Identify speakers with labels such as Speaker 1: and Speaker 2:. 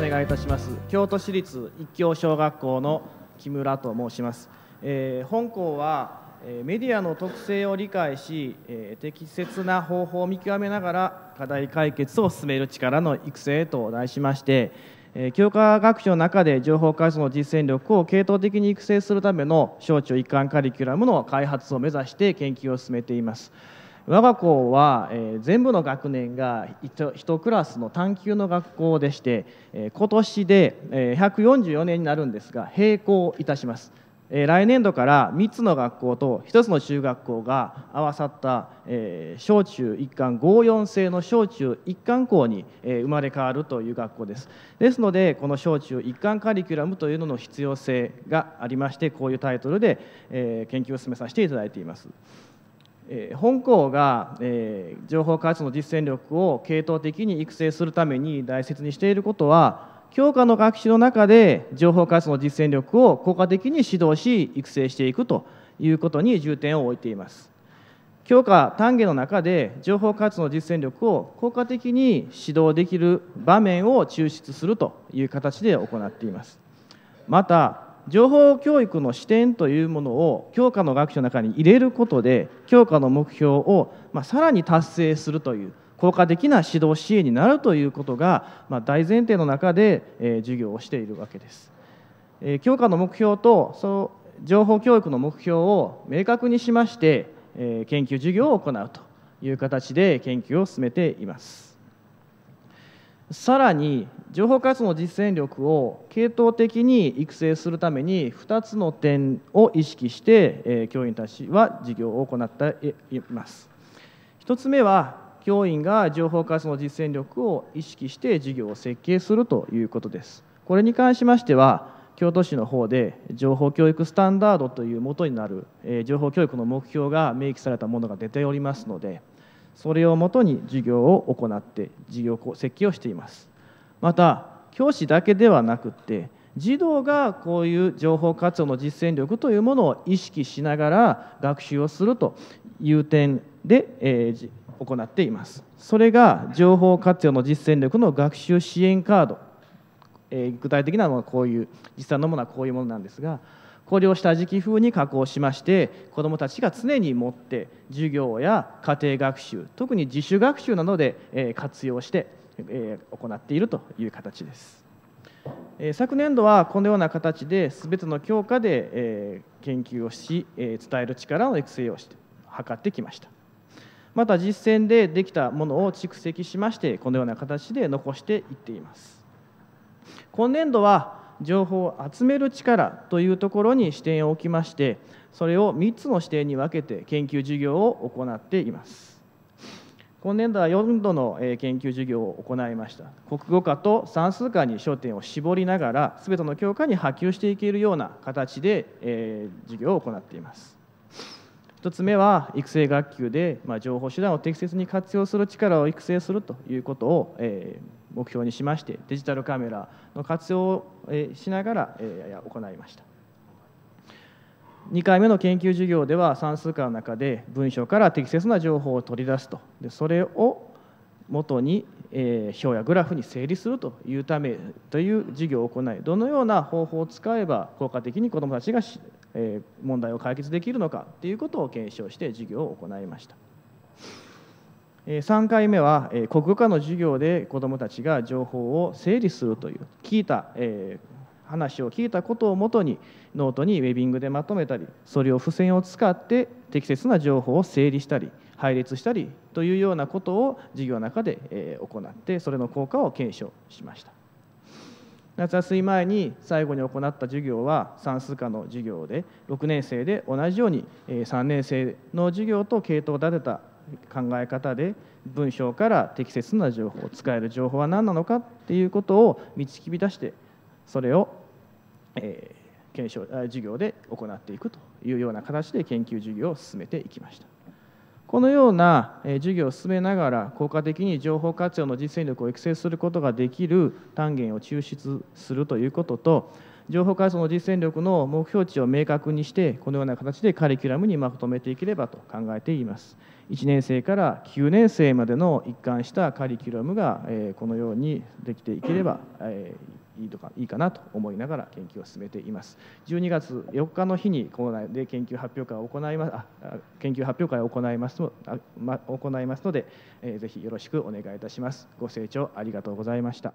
Speaker 1: くお願いいたします京都市立一教小学校の木村と申します、えー、本校はメディアの特性を理解し、えー、適切な方法を見極めながら課題解決を進める力の育成と題しまして、え教科学習の中で情報開発の実践力を系統的に育成するための小中一貫カリキュラムの開発を目指して研究を進めています。我が校は、えー、全部の学年が 1, クラスの探究の学校でして、えー、今年で、えー、144年になるんですが並行いたします、えー、来年度から3つの学校と1つの中学校が合わさった、えー、小中一貫合四制の小中一貫校に、えー、生まれ変わるという学校ですですのでこの小中一貫カリキュラムというのの必要性がありましてこういうタイトルで、えー、研究を進めさせていただいています。え本校が、え情報開発の実践力を系統的に育成するために大切にしていることは教科の学習の中で情報開発の実践力を効果的に指導し育成していくということに重点を置いています。教科単元の中で情報開発の実践力を効果的に指導できる場面を抽出するという形で行っています。また情報教育の視点というものを教科の学習の中に入れることで教科の目標を、まあ、さらに達成するという効果的な指導支援になるということが、まあ、大前提の中で、え授業をしているわけです。え教科の目標とその情報教育の目標を明確にしまして、え研究授業を行うという形で研究を進めています。さらに情報活動の実践力を系統的に育成するために2つの点を意識して教員たちは授業を行っています。1つ目は教員が情報活動の実践力を意識して授業を設計するということです。これに関しましては京都市の方で情報教育スタンダードというもとになる情報教育の目標が明記されたものが出ておりますのでそれをもとに授業を行って授業設計をしていますまた教師だけではなくて児童がこういう情報活用の実践力というものを意識しながら学習をするという点で、えー、行っていますそれが情報活用の実践力の学習支援カード、えー、具体的なのはこういう実際のものはこういうものなんですがこれを下敷き風に加工しまして子どもたちが常に持って授業や家庭学習特に自主学習などで活用して行っているという形です。昨年度はこのような形で全ての教科で研究をし伝える力の育成をして図ってきましたまた実践でできたものを蓄積しましてこのような形で残していっています今年度は情報を集める力というところに視点を置きましてそれを3つの視点に分けて研究授業を行っています今年度は4度の研究授業を行いました国語科と算数科に焦点を絞りながら全ての教科に波及していけるような形で、え授業を行っています1つ目は育成学級で、ま情報手段を適切に活用する力を育成するということを、え目標にしましてデジタルカメラの活用をしながら行いました2回目の研究授業では算数科の中で文章から適切な情報を取り出すとでそれを元に表やグラフに整理するというためという授業を行いどのような方法を使えば効果的に子どもたちが問題を解決できるのかということを検証して授業を行いました。3回目は国語科の授業で子どもたちが情報を整理するという聞いた話を聞いたことをもとにノートにウェビングでまとめたりそれを付箋を使って適切な情報を整理したり配列したりというようなことを授業の中で行ってそれの効果を検証しました夏休み前に最後に行った授業は算数科の授業で6年生で同じように3年生の授業と系統を立てた考え方で文章から適切な情報使える情報は何なのかっていうことを導き出してそれを、えー、検証授業で行っていくというような形で研究授業を進めていきました。このような授業を進めながら効果的に情報活用の実践力を育成することができる単元を抽出するということと情報開発の実践力の目標値を明確にしてこのような形でカリキュラムにまとめていければと考えています1年生から9年生までの一貫したカリキュラムがこのようにできていければいいとかいいかなと思いながら研究を進めています12月4日の日に校内で研究発表会を行います研究発表会を行います行いますので、えぜひよろしくお願いいたしますご清聴ありがとうございました